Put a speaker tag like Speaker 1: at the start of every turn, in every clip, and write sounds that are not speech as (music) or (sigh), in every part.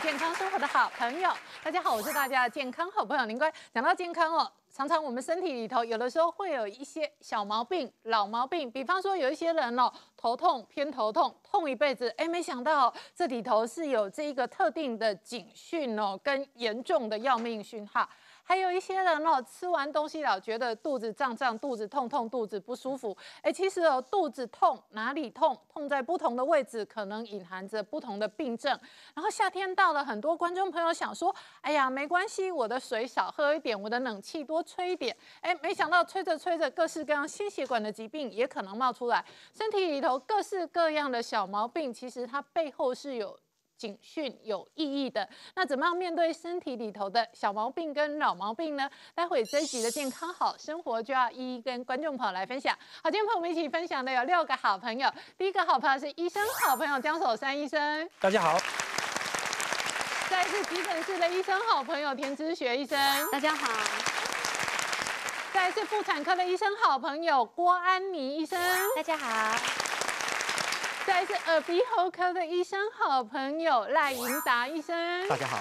Speaker 1: 健康生活的好朋友，大家好，我是大家的健康好朋友林乖。讲到健康哦，常常我们身体里头有的时候会有一些小毛病、老毛病，比方说有一些人哦头痛、偏头痛，痛一辈子。哎，没想到这里头是有这一个特定的警讯哦，跟严重的要命讯号。还有一些人哦，吃完东西老觉得肚子胀胀、肚子痛痛、肚子不舒服。哎，其实哦，肚子痛哪里痛，痛在不同的位置，可能隐含着不同的病症。然后夏天到了，很多观众朋友想说：“哎呀，没关系，我的水少喝一点，我的冷气多吹一点。”哎，没想到吹着吹着，各式各样心血管的疾病也可能冒出来，身体里头各式各样的小毛病，其实它背后是有。警讯有意义的，那怎么样面对身体里头的小毛病跟老毛病呢？待会这一集的健康好生活就要一一跟观众朋友来分享。好，今天陪我们一起分享的有六个好朋友。第一个好朋友是医生好朋友江守山医生，大家好。再是急诊室的医生好朋友田之学医生，大家好。再是妇产科的医生好朋友郭安妮医生，大家好。再是耳鼻喉科的医生好朋友赖银达医生，大家好。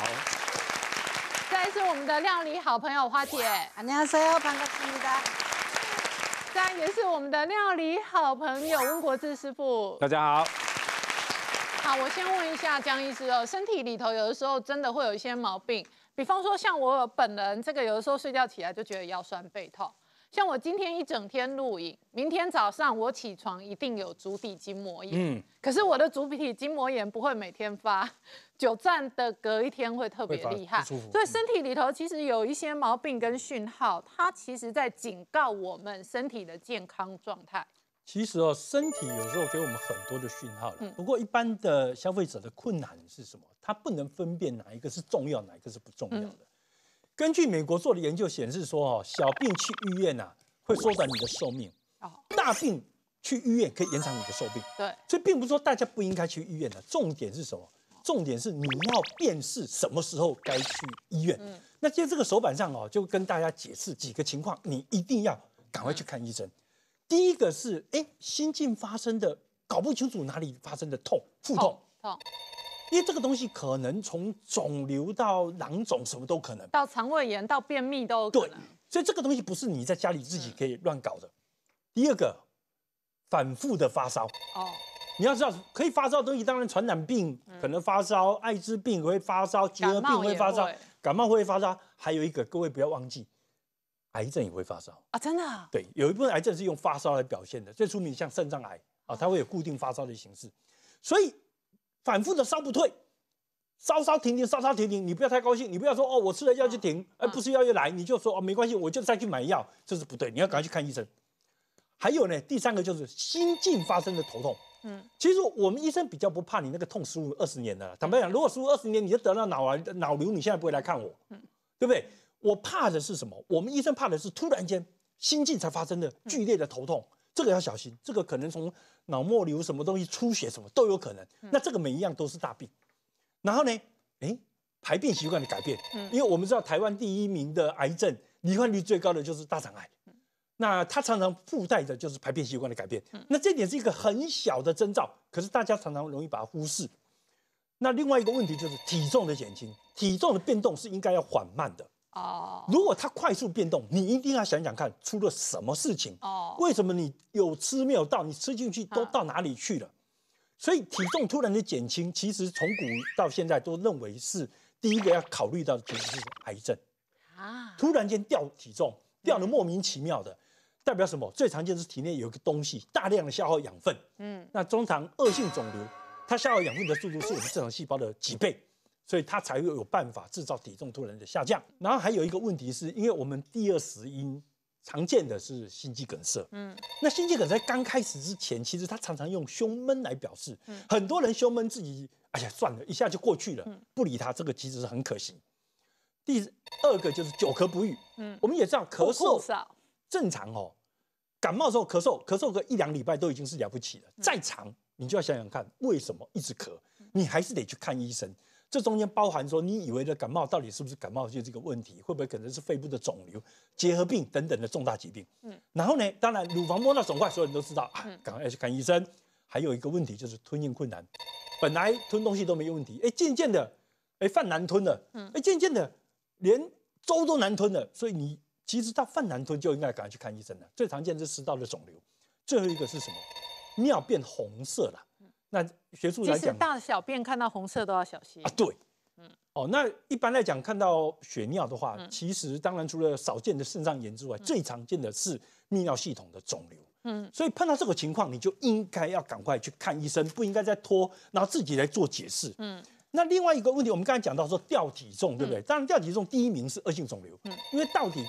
Speaker 1: 再是我们的料理好朋友花姐，阿娘说再也是我们的料理好朋友温国智师傅，大家好。好，我先问一下江医师哦，身体里头有的时候真的会有一些毛病，比方说像我本人这个，有的时候睡觉起来就觉得腰酸背痛。像我今天一整天录影，明天早上我起床一定有足底筋膜炎。嗯，可是我的足底筋膜炎不会每天发，久站的隔一天会特别厉害，所以身体里头其实有一些毛病跟讯号，它其实在警告我们身体的健康状态。
Speaker 2: 其实哦，身体有时候给我们很多的讯号了。不过一般的消费者的困难是什么？他不能分辨哪一个是重要，哪一个是不重要的。根据美国做的研究显示，说哦，小病去医院呐会缩短你的寿命，大病去医院可以延长你的寿命。对，所以并不是说大家不应该去医院的，重点是什么？重点是你要辨识什么时候该去医院。那今这个手板上哦，就跟大家解释几个情况，你一定要赶快去看医生。第一个是，哎，新近发生的、搞不清楚哪里发生的痛、腹痛。因为这个东西可能从肿瘤到囊肿什么都可能，
Speaker 1: 到肠胃炎到便秘都有可能。对，
Speaker 2: 所以这个东西不是你在家里自己可以乱搞的。第二个，反复的发烧哦，你要知道可以发烧的东西，当然传染病可能发烧，艾滋病会发烧，结核病会发烧，感冒会发烧。还有一个，各位不要忘记，癌症也会发烧啊！真的？对，有一部分癌症是用发烧来表现的，最出名像肾脏癌啊，它会有固定发烧的形式，所以。反复的烧不退，烧烧停停，烧烧停停。你不要太高兴，你不要说哦，我吃了药就停，哎，不吃药又来，你就说哦，没关系，我就再去买药，这是不对，你要赶快去看医生。还有呢，第三个就是心境发生的头痛。嗯，其实我们医生比较不怕你那个痛十五二十年的，坦白讲，如果十五二十年你就得了脑癌、脑瘤，你现在不会来看我，嗯，对不对？我怕的是什么？我们医生怕的是突然间心境才发生的剧烈的头痛。这个要小心，这个可能从脑膜瘤、什么东西出血什么都有可能。那这个每一样都是大病。然后呢，哎，排便习惯的改变，嗯，因为我们知道台湾第一名的癌症罹患率最高的就是大肠癌，那它常常附带的就是排便习惯的改变。那这点是一个很小的征兆，可是大家常常容易把它忽视。那另外一个问题就是体重的减轻，体重的变动是应该要缓慢的。哦，如果它快速变动，你一定要想想看出了什么事情。哦，为什么你有吃没有到？你吃进去都到哪里去了？所以体重突然的减轻，其实从古到现在都认为是第一个要考虑到，其实是癌症。啊，突然间掉体重，掉的莫名其妙的，代表什么？最常见的是体内有一个东西大量的消耗养分。嗯，那通常恶性肿瘤，它消耗养分的速度是我们正常细胞的几倍。所以它才会有办法制造体重突然的下降。然后还有一个问题，是因为我们第二死因常见的是心肌梗塞。嗯，那心肌梗塞刚开始之前，其实它常常用胸闷来表示。嗯，很多人胸闷自己哎呀算了，一下就过去了，不理它，这个其实是很可惜。第二个就是久咳不愈。
Speaker 1: 嗯，我们也知道咳嗽
Speaker 2: 正常哦，感冒的时候咳嗽，咳嗽个一两礼拜都已经是了不起了。再长你就要想想看为什么一直咳，你还是得去看医生。这中间包含说，你以为的感冒到底是不是感冒，就这个问题，会不会可能是肺部的肿瘤、结核病等等的重大疾病？嗯，然后呢，当然乳房摸到肿块，所有人都知道啊，赶快去看医生。还有一个问题就是吞咽困难，本来吞东西都没问题，哎，渐渐的，哎，犯难吞了，嗯，哎，渐渐的连粥都难吞了，所以你其实到犯难吞就应该赶快去看医生了。最常见是食道的肿瘤，最后一个是什么？尿变红色了。那学术来讲，
Speaker 1: 大小便看到红色都要小心啊。
Speaker 2: 对，嗯，哦，那一般来讲看到血尿的话，其实当然除了少见的肾脏炎之外，最常见的是泌尿系统的肿瘤。嗯，所以碰到这个情况，你就应该要赶快去看医生，不应该再拖，然后自己来做解释。嗯，那另外一个问题，我们刚才讲到说掉体重，对不对？当然掉体重第一名是恶性肿瘤，嗯，因为到底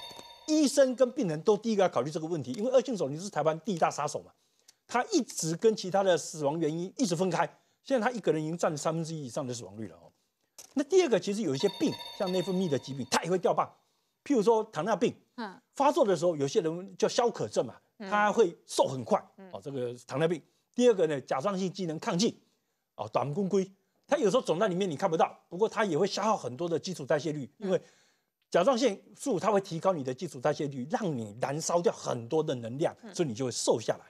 Speaker 2: 医生跟病人都第一个要考虑这个问题，因为恶性肿瘤是台湾第一大杀手嘛。他一直跟其他的死亡原因一直分开，现在他一个人已经占三分之一以上的死亡率了哦。那第二个其实有一些病，像内分泌的疾病，它也会掉磅。譬如说糖尿病，嗯，发作的时候有些人叫消渴症嘛，它会瘦很快哦。这个糖尿病。第二个呢，甲状腺机能亢进，哦，短功亏，它有时候肿在里面你看不到，不过它也会消耗很多的基础代谢率，因为甲状腺素它会提高你的基础代谢率，让你燃烧掉很多的能量，所以你就会瘦下来。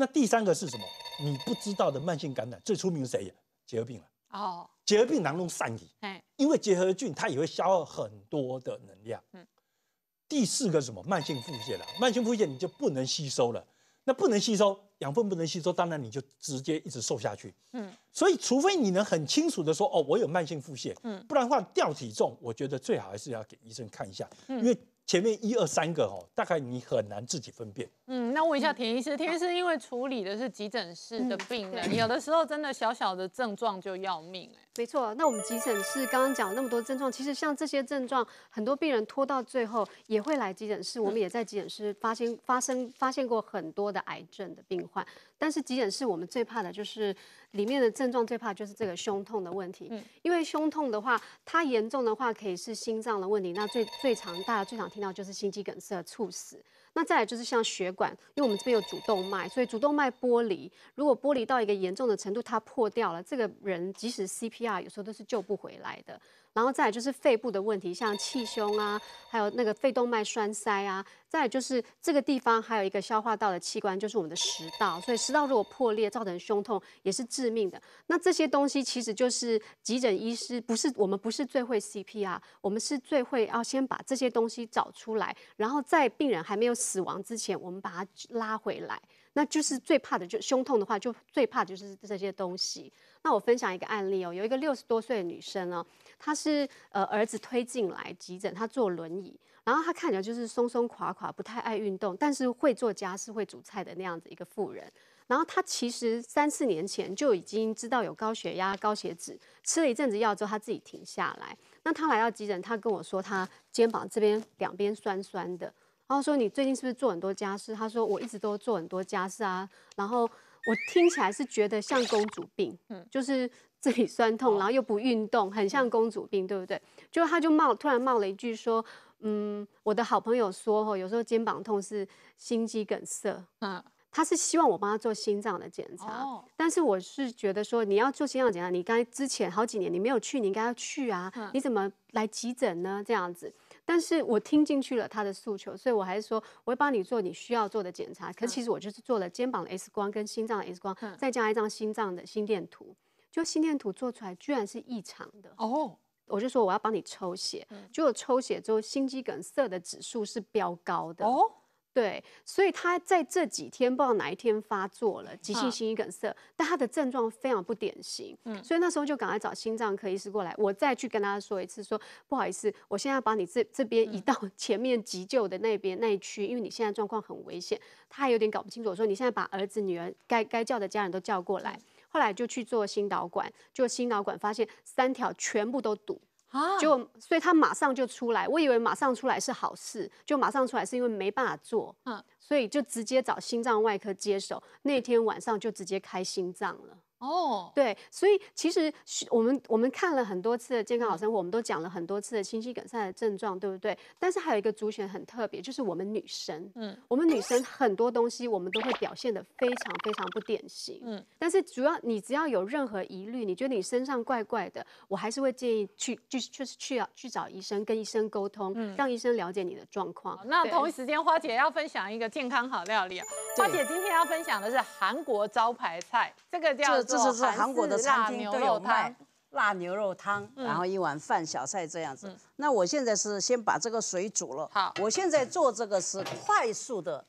Speaker 2: 那第三个是什么？你不知道的慢性感染最出名是谁？结核病了。哦，结核病囊中散已。因为结核菌它也会消耗很多的能量。嗯。第四个什么？慢性腹泻了。慢性腹泻你就不能吸收了。那不能吸收，养分不能吸收，当然你就直接一直瘦下去。嗯。所以除非你能很清楚的说，哦，我有慢性腹泻。嗯。不然话掉体重，我觉得最好还是要给医生看一下。嗯。因为前面一二三个哦，大概你很难自己分辨。
Speaker 1: 嗯，那问一下田医师，田医师因为处理的是急诊室的病人，有的时候真的小小的症状就要命哎。
Speaker 3: 没错，那我们急诊室刚刚讲那么多症状，其实像这些症状，很多病人拖到最后也会来急诊室。我们也在急诊室发现、发生、发现过很多的癌症的病患。但是急诊室我们最怕的就是里面的症状，最怕就是这个胸痛的问题。嗯，因为胸痛的话，它严重的话可以是心脏的问题，那最最常大家最常听到就是心肌梗塞、猝死。那再来就是像血管，因为我们这边有主动脉，所以主动脉剥离，如果剥离到一个严重的程度，它破掉了，这个人即使 CPR 有时候都是救不回来的。然后再来就是肺部的问题，像气胸啊，还有那个肺动脉栓塞啊。再就是这个地方还有一个消化道的器官，就是我们的食道。所以食道如果破裂，造成胸痛也是致命的。那这些东西其实就是急诊医师，不是我们不是最会 CPR，我们是最会要先把这些东西找出来，然后在病人还没有死亡之前，我们把它拉回来。那就是最怕的，就胸痛的话，就最怕就是这些东西。那我分享一个案例哦，有一个六十多岁的女生哦，她是呃儿子推进来急诊，她坐轮椅，然后她看起来就是松松垮垮，不太爱运动，但是会做家事、会煮菜的那样子一个妇人。然后她其实三四年前就已经知道有高血压、高血脂，吃了一阵子药之后，她自己停下来。那她来到急诊，她跟我说她肩膀这边两边酸酸的，然后说你最近是不是做很多家事？她说我一直都做很多家事啊，然后。我听起来是觉得像公主病，嗯，(laughs) 就是这里酸痛，然后又不运动，很像公主病，对不对？就他就冒突然冒了一句说，嗯，我的好朋友说，哦，有时候肩膀痛是心肌梗塞，嗯，他是希望我帮他做心脏的检查，但是我是觉得说，你要做心脏检查，你该之前好几年你没有去，你应该要去啊，你怎么来急诊呢？这样子。但是我听进去了他的诉求，所以我还是说，我会帮你做你需要做的检查。可其实我就是做了肩膀的 X 光跟心脏的 X 光，再加一张心脏的心电图。就心电图做出来居然是异常的哦。我就说我要帮你抽血，结果抽血之后心肌梗塞的指数是飙高的哦。对，所以他在这几天不知道哪一天发作了急性心肌梗塞，但他的症状非常不典型，嗯，所以那时候就赶快找心脏科医师过来。我再去跟他说一次，说不好意思，我现在把你这这边移到前面急救的那边那一区，因为你现在状况很危险。他还有点搞不清楚，我说你现在把儿子、女儿该该叫的家人都叫过来。后来就去做心导管，就心导管发现三条全部都堵。就，所以他马上就出来。我以为马上出来是好事，就马上出来是因为没办法做，嗯，所以就直接找心脏外科接手。那天晚上就直接开心脏了。哦，对，所以其实我们我们看了很多次的健康好生活，我们都讲了很多次的心肌梗塞的症状，对不对？但是还有一个族群很特别，就是我们女生，嗯，我们女生很多东西我们都会表现的非常非常不典型，嗯。但是主要你只要有任何疑虑，你觉得你身上怪怪的，我还是会建议去就是就是去啊去找医生，跟医生沟通，让医生了解你的状况。那同一时
Speaker 1: 间，花姐要分享一个健康好料理，啊。花姐今天要分享的是韩国招牌菜，这个叫。这是是韩国的餐厅都有卖
Speaker 4: 辣牛肉汤，然后一碗饭小菜这样子。那我现在是先把这个水煮了。好，我现在做这个是快速的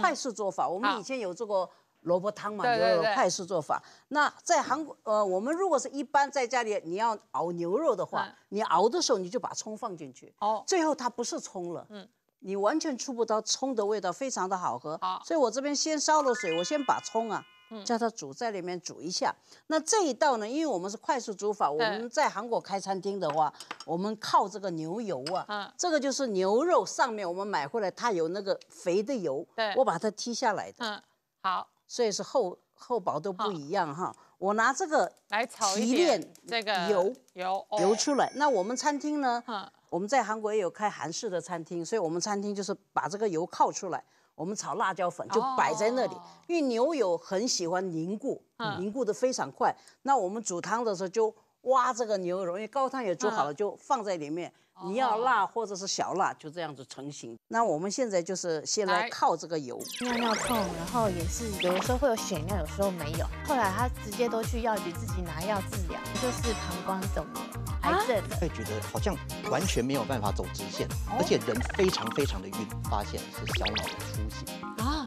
Speaker 4: 快速做法。我们以前有做过。萝卜汤嘛，有快速做法。那在韩国，呃，我们如果是一般在家里你要熬牛肉的话，你熬的时候你就把葱放进去。哦，最后它不是葱了，嗯，你完全出不到葱的味道，非常的好喝。好，所以我这边先烧了水，我先把葱啊。叫它煮在里面煮一下，那这一道呢，因为我们是快速煮法，我们在韩国开餐厅的话，我们靠这个牛油啊，这个就是牛肉上面我们买回来它有那个肥的油，我把它剔下来的，嗯，好，所以是厚厚薄都不一样哈。我拿这个来
Speaker 1: 炒提炼这个油油油
Speaker 4: 出来，那我们餐厅呢，我们在韩国也有开韩式的餐厅，所以我们餐厅就是把这个油靠出来。我们炒辣椒粉就摆在那里，因为牛油很喜欢凝固，凝固的非常快。那我们煮汤的时候就挖这个牛油，因为高汤也煮好了，就放在里面。你要辣或者是小辣，就这样子成型。那我们现在就是先来靠
Speaker 5: 这个油。尿尿痛，然后也是有的时候会有血尿，有时候没有。后来他直接都去药局自己拿药治疗，就是膀胱肿瘤。癌症，
Speaker 6: 会觉得好像完全没有办法走直线，而且人非常非常的晕，发现是小脑出血
Speaker 1: 啊。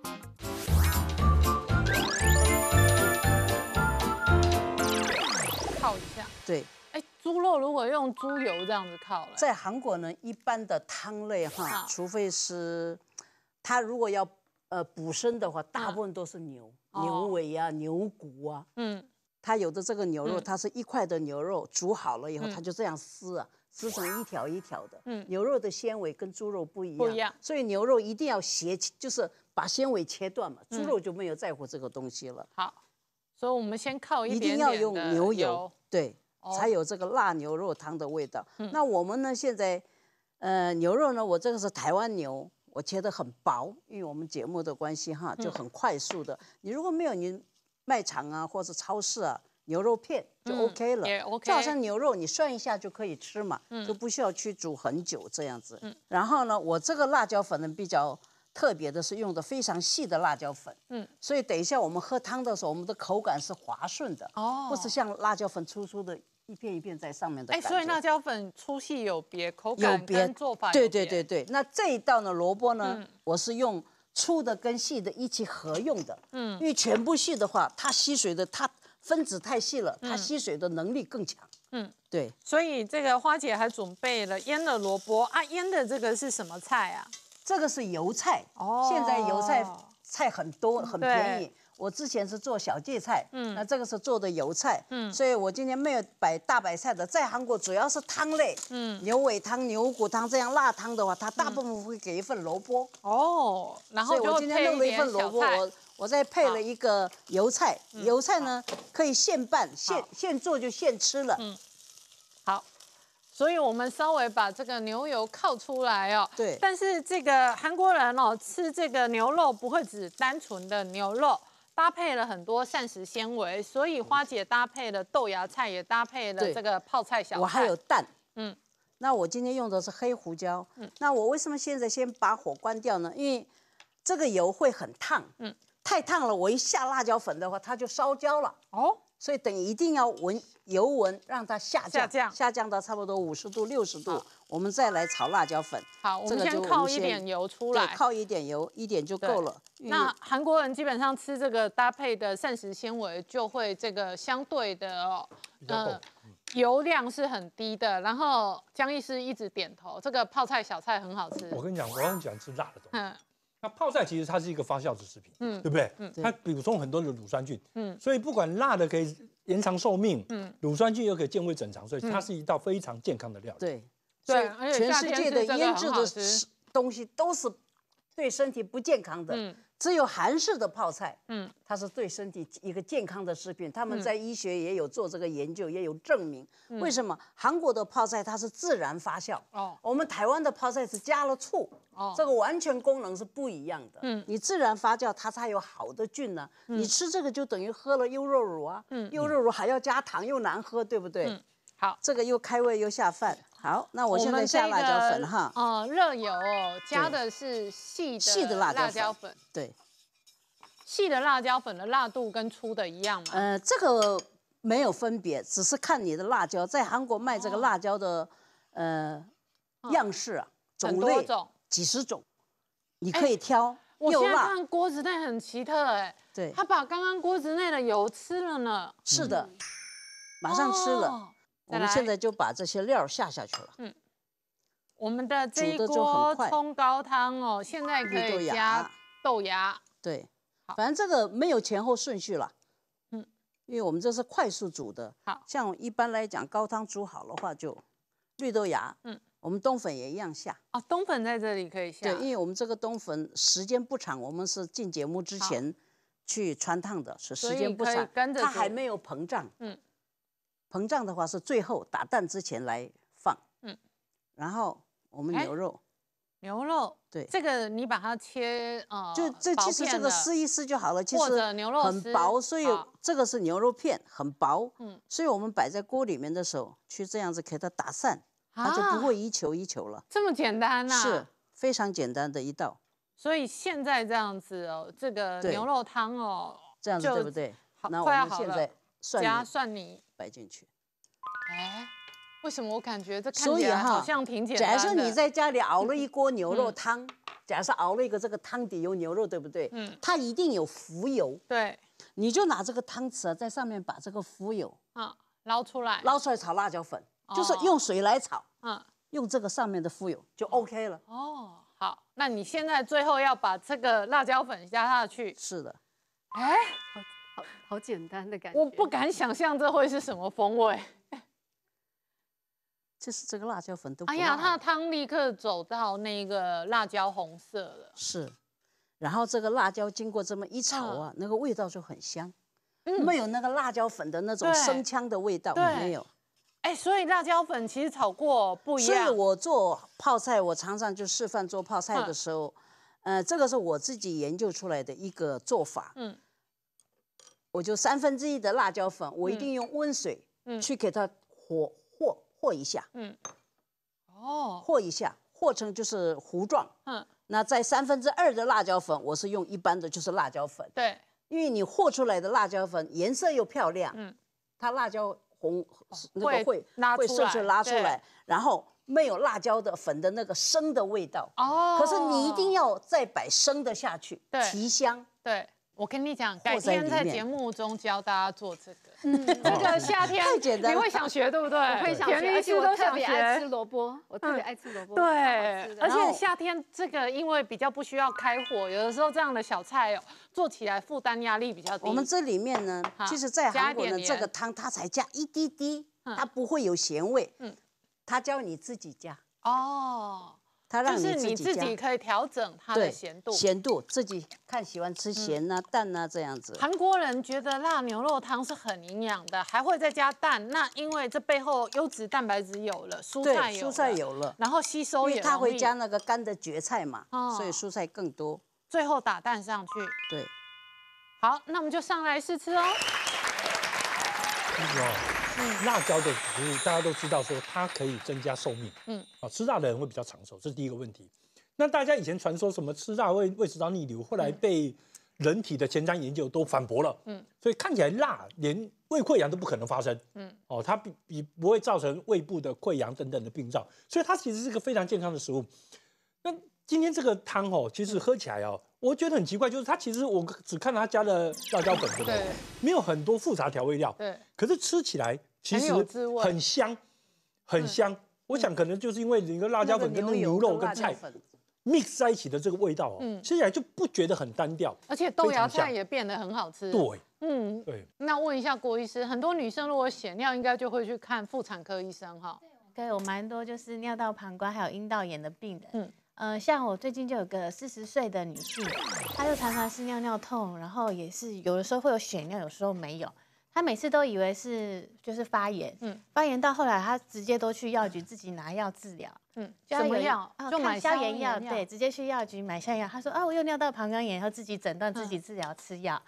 Speaker 1: 一下，对。哎，猪肉如果用猪油这样子烤
Speaker 4: 了，在韩国呢，一般的汤类哈，除非是，他如果要呃补身的话，大部分都是牛牛尾啊、牛骨啊，嗯。它有的这个牛肉，它是一块的牛肉煮好了以后，它就这样撕啊，撕成一条一条的。嗯，牛肉的纤维跟猪肉不一样，不一样，所以牛肉一定要斜，就是把纤维切断嘛。猪肉就没有在乎这个东西了。好，
Speaker 1: 所以我们先靠一定要用牛油，
Speaker 4: 对，才有这个辣牛肉汤的味道。那我们呢？现在，呃，牛肉呢，我这个是台湾牛，我切得很薄，因为我们节目的关系哈，就很快速的。你如果没有你。卖场啊，或者超市啊，牛肉片就 OK 了，就好像牛肉，你涮一下就可以吃嘛，就不需要去煮很久这样子。然后呢，我这个辣椒粉呢比较特别的是用的非常细的辣椒粉，嗯，所以等一下我们喝汤的时候，我们的口感是滑顺的，哦，不是像辣椒粉粗粗的，一片一片在上面的。哎，所以辣
Speaker 1: 椒粉粗细有别，口感跟做法对对对
Speaker 4: 对。那这一道呢，萝卜呢，我是用。粗的跟细的一起合用的，嗯，因为全部细的话，它吸水的，它分子太细了，它吸水的能力更强，
Speaker 1: 嗯，对。所以这个花姐还准备了腌的萝卜啊，腌的这个是什么菜啊？
Speaker 4: 这个是油菜，哦，现在油菜菜很多，很便宜。我之前是做小芥菜，嗯，那这个是做的油菜，嗯，所以我今天没有摆大白菜的。在韩国主要是汤类，嗯，牛尾汤、牛骨汤这样辣汤的话，它大部分会给一份萝卜。
Speaker 1: 哦，
Speaker 5: 然所
Speaker 4: 以今天弄了一份萝卜，我我再配了一个油菜，油菜呢可以现
Speaker 1: 拌、现现做就现吃了。嗯，好，所以我们稍微把这个牛油靠出来哦。对，但是这个韩国人哦，吃这个牛肉不会只单纯的牛肉。搭配了很多膳食纤维，所以花姐搭配了豆芽菜，也搭配了这个泡菜小菜。我还有蛋，嗯，那我
Speaker 4: 今天用的是黑胡椒，嗯，那我为什么现在先把火关掉呢？因为这个油会很烫，嗯，太烫了，我一下辣椒粉的话，它就烧焦了哦。所以等一定要温油温让它下降，下降，下降到差不多五十度、六十度。我们再来炒辣椒粉。
Speaker 1: 好，我们先靠一点油出来，靠
Speaker 4: 一点油，一点就够了。那
Speaker 1: 韩国人基本上吃这个搭配的膳食纤维，就会这个相对的，嗯，油量是很低的。然后江医师一直点头，这个泡菜小菜很好吃。我
Speaker 2: 跟你讲，我很喜欢吃辣的东西。嗯，那泡菜其实它是一个发酵的食品，
Speaker 4: 嗯，对不对？嗯，它
Speaker 2: 补充很多的乳酸菌。嗯，所以不管辣的可以延长寿命，嗯，乳酸菌又可以健胃整肠，所以它是一道非常健康的料理。对。
Speaker 4: 所全世界的腌制的东西都是对身体不健康的，只有韩式的泡菜，它是对身体一个健康的食品。他们在医学也有做这个研究，也有证明。为什么韩国的泡菜它是自然发酵？哦，我们台湾的泡菜是加了醋，哦，这个完全功能是不一样的。嗯，你自然发酵它才有好的菌呢。你吃这个就等于喝了优酪乳啊，优酪乳还要加糖又难喝，对不对？好，这个又开胃又下饭。好，那我现在下辣椒粉哈。
Speaker 1: 哦，热油加的是细的。细的辣椒粉。对。细的辣椒粉的辣度跟粗的一样吗？
Speaker 4: 呃，这个没有分别，只是看你的辣椒。在韩国卖这个辣椒的，呃，样式、种类、几十种，你可以挑。我现在看
Speaker 1: 锅子内很奇特哎。对。他把刚刚锅子内的油吃了呢。
Speaker 4: 是的，马上吃了。我们现在就把这些料下下去了。
Speaker 1: 嗯，我们的这一锅葱高汤哦，现在可以加豆芽。
Speaker 4: 对，反正这个没有前后顺序了。嗯，因为我们这是快速煮的，像一般来讲高汤煮好的话就绿豆芽。嗯，我们冬粉也一样下。
Speaker 1: 啊，冬粉在这里可以下。对，因为
Speaker 4: 我们这个冬粉时间不长，我们是进节目之前去穿烫的，是时间不长，它还没有膨胀。嗯。膨胀的话是最后打蛋之前来放，嗯，然后我们牛肉，牛肉，对，
Speaker 1: 这个你把它切啊，就这其实这个撕
Speaker 4: 一撕就好了，其实很薄，所以这个是牛肉片，很薄，嗯，所以我们摆在锅里面的时候，去这样子给它打散，它就不会一球一球了。这
Speaker 1: 么简单呐？是
Speaker 4: 非常简单的一道。
Speaker 1: 所以现在这样子哦，这个牛肉汤哦，这样子对不
Speaker 4: 对？好，那我们现在蒜加
Speaker 1: 蒜泥。摆进去，哎，为什么我感觉这看起来好像挺简单的？假设你在
Speaker 4: 家里熬了一锅 (laughs) 牛肉汤，假设熬了一个这个汤底有牛肉，对不对？嗯，它一定有浮油。对，你就拿这个汤匙啊，在上面把这个浮油
Speaker 1: 啊捞出来，
Speaker 4: 捞出来炒辣椒粉，就是用水来炒。嗯，用这个上面的浮油就 OK 了。
Speaker 1: 哦，好，那你现在最后要把这个辣椒粉加下去。是的。哎。好简单的感觉，我不敢想象这会是什么风味。就 (laughs) 是这个辣椒粉都……哎呀，它的汤立刻走到那个辣椒红色了。是，然后
Speaker 4: 这个辣椒经过这么一炒啊，那个味道就很香，没有那个辣椒粉的那种生腔的味道，没有。
Speaker 1: 哎，所以辣椒粉其实炒过不一样。以我
Speaker 4: 做泡菜，我常常就示范做泡菜的时候，嗯，这个是我自己研究出来的一个做法，嗯。我就三分之一的辣椒粉，我一定用温水去给它和和和一下。嗯，哦，和一下，和成就是糊状。嗯，那在三分之二的辣椒粉，我是用一般的就是辣椒粉。对，因为你和出来的辣椒粉颜色又漂亮，嗯，它辣椒红那个会会顺出拉出来，然后没有辣椒的粉的那个生的味道。哦，可是你一定要再摆生的下去
Speaker 3: 提
Speaker 1: 香。对。我跟你讲，改天在节目中教大家做这个。(laughs) (laughs)
Speaker 3: 这个夏天太你会想学对不对？学，而且都特别爱吃萝卜，我
Speaker 5: 特
Speaker 1: 别爱吃萝卜。对，而且夏天这个因为比较不需要开火，有的时候这样的小菜哦，做起来负担压力比较低。我们这里面
Speaker 4: 呢，其实在韩国呢，这个汤它才加一滴滴，它不会有咸味。嗯，他教你自己加。
Speaker 1: 哦。
Speaker 4: 就让你自己可
Speaker 1: 以调整它的咸度，咸
Speaker 4: 度自己看喜欢吃咸啊、淡啊这样子。韩
Speaker 1: 国人觉得辣牛肉汤是很营养的，还会再加蛋，那因为这背后优质蛋白质有了，蔬菜有，蔬菜有
Speaker 4: 了，然后吸收也容易。他会加那个干的蕨菜嘛，所以蔬菜更多。
Speaker 1: 最后打蛋上去，对。好，那我们就上来试吃哦。
Speaker 2: 辣椒的植物，大家都知道说它可以增加寿命，嗯，哦，吃辣的人会比较长寿，这是第一个问题。那大家以前传说什么吃辣会胃食道逆流，后来被人体的前瞻研究都反驳了，嗯，所以看起来辣连胃溃疡都不可能发生，嗯，哦，它比比不会造成胃部的溃疡等等的病灶，所以它其实是个非常健康的食物。那今天这个汤哦，其实喝起来哦，我觉得很奇怪，就是它其实我只看到它加了辣椒粉，对不对，没有很多复杂调味料，对，可是吃起来。其实很香，很香。我想可能就是因为那个辣椒粉跟那个牛肉跟菜 mix 在一起的这个味道哦，嗯，吃起来就不觉得很单调。而
Speaker 1: 且豆芽菜也变得很好吃。对，嗯，对。那问一下郭医师，很多女生如果血尿，应该就会去看妇产科医生哈。对，我蛮多就是尿道膀
Speaker 5: 胱还有阴道炎的病人。嗯，呃，像我最近就有个四十岁的女士，她就常常是尿尿痛，然后也是有的时候会有血尿，有时候没有。他每次都以为是就是发炎，嗯，发炎到后来他直接都去药局自己拿药治疗，嗯，什么药？就买消炎药，对，直接去药局买消炎药。他说啊，我又尿道膀胱炎，然后自己诊断自己治疗吃药。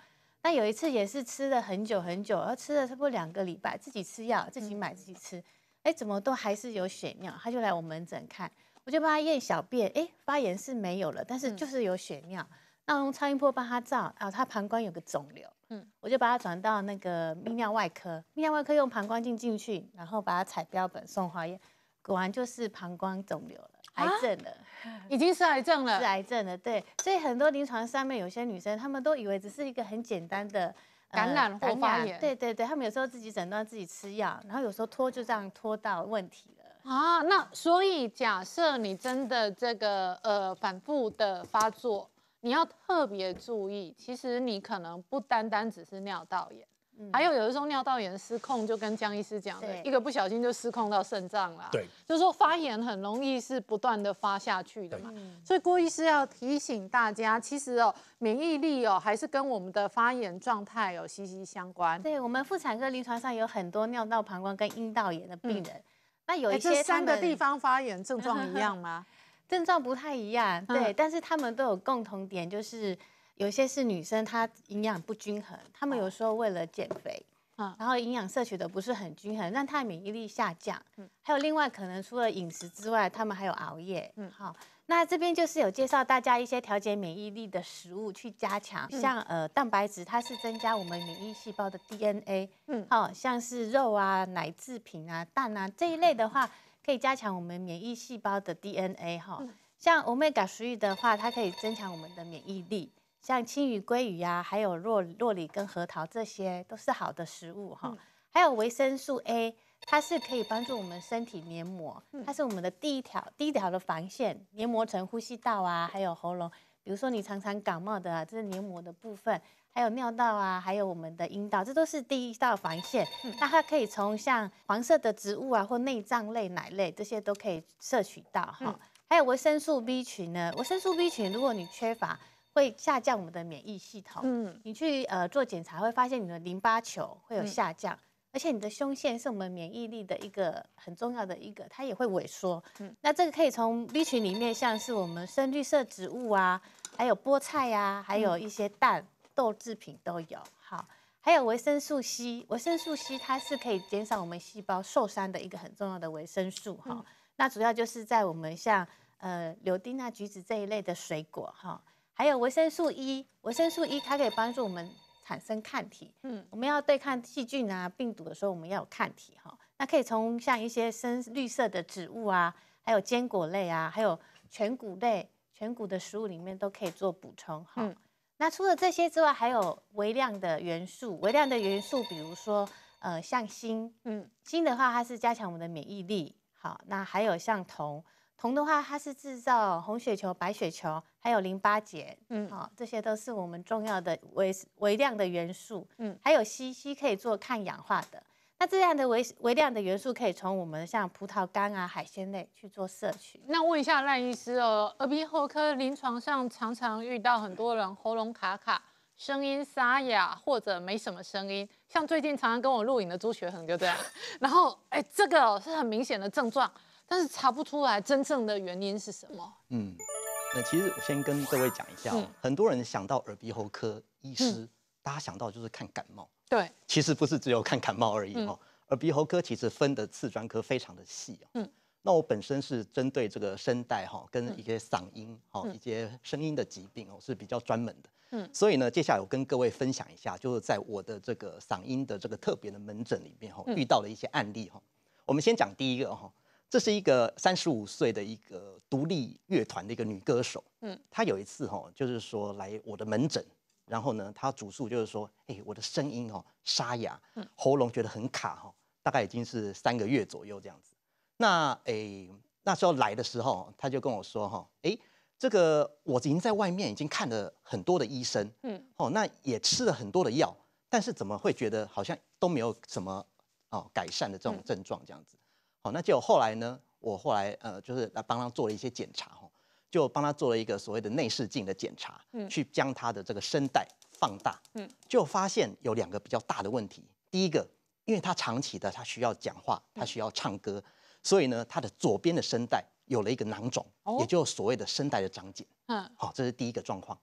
Speaker 5: 那有一次也是吃了很久很久，然后吃了差不多两个礼拜，自己吃药自己买自己吃，哎，怎么都还是有血尿，他就来我门诊看，我就帮他验小便，哎，发炎是没有了，但是就是有血尿。那用超音波帮他照，啊，他膀胱有个肿瘤。我就把它转到那个泌尿外科，泌尿外科用膀胱镜进去，然后把它采标本送化验，果然就是膀胱肿瘤了，癌症了，(laughs) 已经是癌症了，是癌症了，对，所以很多临床上面有些女生，她们都以为只是一个很简单的感染或发炎，对对对，他们有时候自己诊断自己吃药，然后有时候拖就这样拖到问题
Speaker 1: 了啊，那所以假设你真的这个呃反复的发作。你要特别注意，其实你可能不单单只是尿道炎，还有有的时候尿道炎失控，就跟江医师讲的一个不小心就失控到肾脏了。对，就是说发炎很容易是不断的发下去的嘛。所以郭医师要提醒大家，其实哦免疫力哦还是跟我们的发炎状态有息息相关。对我们妇产科临床上有很多尿道、膀胱跟阴道炎的病人，那有一些三个地方发炎症
Speaker 5: 状一样吗？症状不太一样，对，但是他们都有共同点，就是有些是女生，她营养不均衡，他们有时候为了减肥，嗯，然后营养摄取的不是很均衡，让她的免疫力下降。嗯，还有另外可能除了饮食之外，他们还有熬夜。嗯，好，那这边就是有介绍大家一些调节免疫力的食物去加强，像呃蛋白质它是增加我们免疫细胞的 DNA，嗯，好，像是肉啊、奶制品啊、蛋啊这一类的话。可以加强我们免疫细胞的 DNA 哈，像 omega 十鱼的话，它可以增强我们的免疫力。像青鱼、鲑鱼啊，还有洛洛里跟核桃，这些都是好的食物哈。还有维生素 A，它是可以帮助我们身体黏膜，它是我们的第一条第一条的防线，黏膜层、呼吸道啊，还有喉咙。比如说你常常感冒的啊，这是黏膜的部分。还有尿道啊，还有我们的阴道，这都是第一道防线。那它可以从像黄色的植物啊，或内脏类、奶类这些都可以摄取到哈。还有维生素 B 群呢，维生素 B 群如果你缺乏，会下降我们的免疫系统。嗯，你去呃做检查会发现你的淋巴球会有下降，而且你的胸腺是我们免疫力的一个很重要的一个，它也会萎缩。嗯，那这个可以从 B 群里面，像是我们深绿色植物啊，还有菠菜呀，还有一些蛋。豆制品都有好，还有维生素 C，维生素 C 它是可以减少我们细胞受伤的一个很重要的维生素哈。那主要就是在我们像呃柳丁啊、橘子这一类的水果哈，还有维生素 E，维生素 E 它可以帮助我们产生抗体。嗯，我们要对抗细菌啊、病毒的时候，我们要有抗体哈。那可以从像一些深绿色的植物啊，还有坚果类啊，还有全谷类、全谷的食物里面都可以做补充哈。那除了这些之外，还有微量的元素。微量的元素，比如说，呃，像锌，嗯，锌的话，它是加强我们的免疫力。好，那还有像铜，铜的话，它是制造红血球、白血球，还有淋巴结，嗯，好，这些都是我们重要的微微量的元素。嗯，还有硒，硒可以做抗氧化的。那这样的微微量的元素可以从我们像葡萄干啊、海鲜类去做摄
Speaker 1: 取。那问一下赖医师哦，耳鼻喉科临床上常常遇到很多人喉咙卡卡、声音沙哑或者没什么声音，像最近常常跟我录影的朱学恒就这样。(laughs) 然后，哎，这个是很明显的症状，但是查不出来真正的原因是什么？
Speaker 6: 嗯，那其实我先跟各位讲一下哦，很多人想到耳鼻喉科医师，大家想到就是看感冒。对，其实不是只有看感冒而已哈，而鼻喉科其实分的次专科非常的细哦。嗯，那我本身是针对这个声带哈跟一些嗓音哈一些声音的疾病哦是比较专门的。嗯，所以呢，接下来我跟各位分享一下，就是在我的这个嗓音的这个特别的门诊里面哈，遇到了一些案例哈。我们先讲第一个哈，这是一个三十五岁的一个独立乐团的一个女歌手，嗯，她有一次哈就是说来我的门诊。然后呢，他主诉就是说，哎，我的声音哦沙哑，喉咙觉得很卡哈，大概已经是三个月左右这样子。那哎那时候来的时候，他就跟我说哈，哎，这个我已经在外面已经看了很多的医生，嗯，哦，那也吃了很多的药，但是怎么会觉得好像都没有什么哦改善的这种症状这样子？好，那结果后来呢，我后来呃就是来帮他做了一些检查。就帮他做了一个所谓的内视镜的检查，嗯，去将他的这个声带放大，嗯，就发现有两个比较大的问题。第一个，因为他长期的他需要讲话，他需要唱歌，所以呢，他的左边的声带有了一个囊肿，也就所谓的声带的长茧。嗯，好，这是第一个状况。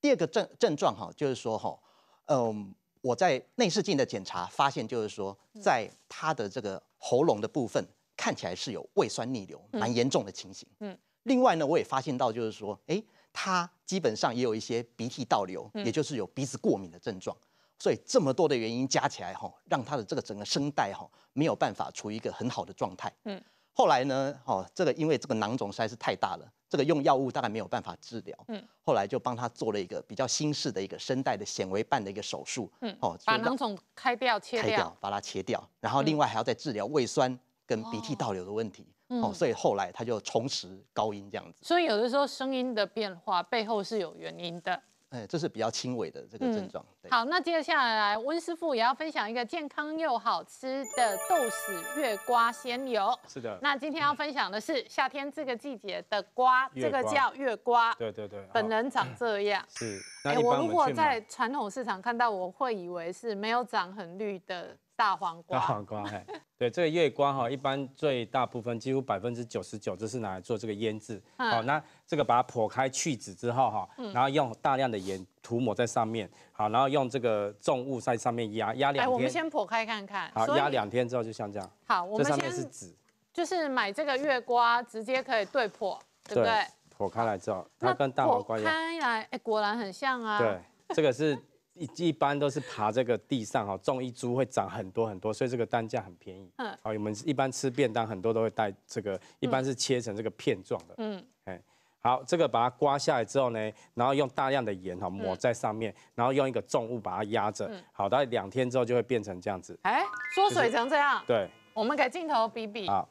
Speaker 6: 第二个症症状哈，就是说哈，嗯，我在内视镜的检查发现，就是说，在他的这个喉咙的部分看起来是有胃酸逆流，蛮严重的情形。嗯。另外呢，我也发现到，就是说，哎，他基本上也有一些鼻涕倒流，也就是有鼻子过敏的症状，所以这么多的原因加起来，哈，让他的这个整个声带，哈，没有办法处于一个很好的状态。嗯。后来呢，哦，这个因为这个囊肿实在是太大了，这个用药物大概没有办法治疗。嗯。后来就帮他做了一个比较新式的一个声带的显微瓣的一个手术。嗯。哦，把囊
Speaker 1: 肿开掉，切掉，
Speaker 6: 把它切掉，然后另外还要再治疗胃酸跟鼻涕倒流的问题。哦，所以后来他就重拾高音这样子。
Speaker 1: 所以有的时候声音的变化背后是有原因的。
Speaker 6: 哎，这是比较轻微的这个症状。好，
Speaker 1: 那接下来温师傅也要分享一个健康又好吃的豆豉月瓜鲜油。是的。那今天要分享的是 (laughs) 夏天这个季节的瓜，这个叫月瓜。对对对。本人长这样。(clears throat)
Speaker 7: 是。哎，我如果在
Speaker 1: 传统市场看到，我会以为是没有长很绿的。大黄瓜，大
Speaker 7: 黄瓜，嘿，对这个月瓜哈，(laughs) 一般最大部分几乎百分之九十九就是拿来做这个腌制。好，那这个把它剖开去籽之后哈，然后用大量的盐涂抹在上面，好，然后用这个重物在上面压压两天。哎，我们先
Speaker 1: 剖开看看。好，压两
Speaker 7: 天之后就像这样。
Speaker 1: 好，我们先。籽就是买这个月瓜直接可以对破，对不对？
Speaker 7: 剖开来之后，它跟大黄瓜。样。开
Speaker 1: 来，哎，果然很像啊。对，
Speaker 7: 这个是。一一般都是爬这个地上哈，种一株会长很多很多，所以这个单价很便宜。嗯，好，我们一般吃便当很多都会带这个，一般是切成这个片状的。嗯，哎，好，这个把它刮下来之后呢，然后用大量的盐哈抹在上面，然后用一个重物把它压着，好，大概两天之后就会变成这样子。哎，缩水成这样？对，
Speaker 1: 我们给镜头比比好，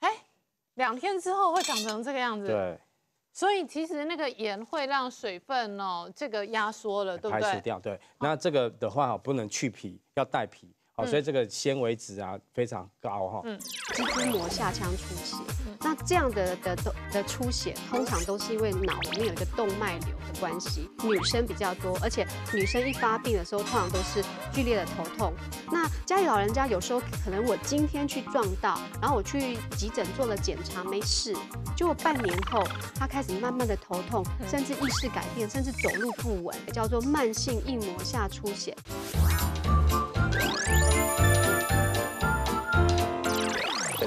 Speaker 1: 哎，两天之后会长成这个样子？对。所以其实那个盐会让水分哦，这个压
Speaker 3: 缩了，对不对？排除掉。
Speaker 7: 对，那这个的话哦，不能去皮，要带皮。所以这个纤维值啊非常高哈，嗯，
Speaker 3: 筋膜下腔出血，那这样的的的出血通常都是因为脑里面有一个动脉瘤的关系，女生比较多，而且女生一发病的时候通常都是剧烈的头痛，那家里老人家有时候可能我今天去撞到，然后我去急诊做了检查没事，结果半年后他开始慢慢的头痛，甚至意识改变，甚至走路不稳，叫做慢性硬膜下出血。